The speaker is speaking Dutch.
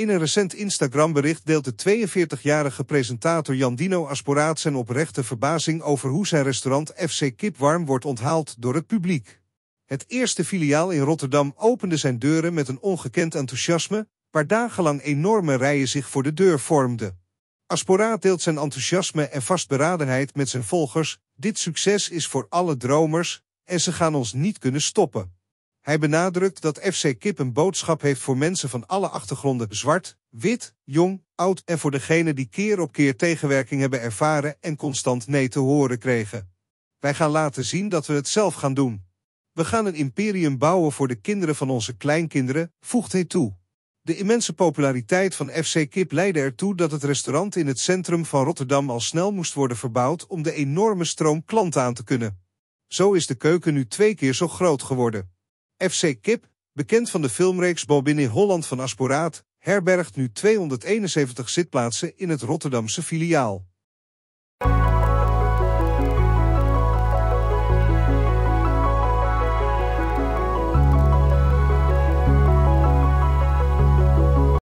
In een recent Instagram-bericht deelt de 42-jarige presentator Jandino Asporaat zijn oprechte verbazing over hoe zijn restaurant FC Kipwarm wordt onthaald door het publiek. Het eerste filiaal in Rotterdam opende zijn deuren met een ongekend enthousiasme, waar dagenlang enorme rijen zich voor de deur vormden. Asporaat deelt zijn enthousiasme en vastberadenheid met zijn volgers. Dit succes is voor alle dromers en ze gaan ons niet kunnen stoppen. Hij benadrukt dat FC Kip een boodschap heeft voor mensen van alle achtergronden, zwart, wit, jong, oud en voor degenen die keer op keer tegenwerking hebben ervaren en constant nee te horen kregen. Wij gaan laten zien dat we het zelf gaan doen. We gaan een imperium bouwen voor de kinderen van onze kleinkinderen, voegt hij toe. De immense populariteit van FC Kip leidde ertoe dat het restaurant in het centrum van Rotterdam al snel moest worden verbouwd om de enorme stroom klanten aan te kunnen. Zo is de keuken nu twee keer zo groot geworden. FC Kip, bekend van de filmreeks in Holland van Asporaat, herbergt nu 271 zitplaatsen in het Rotterdamse filiaal.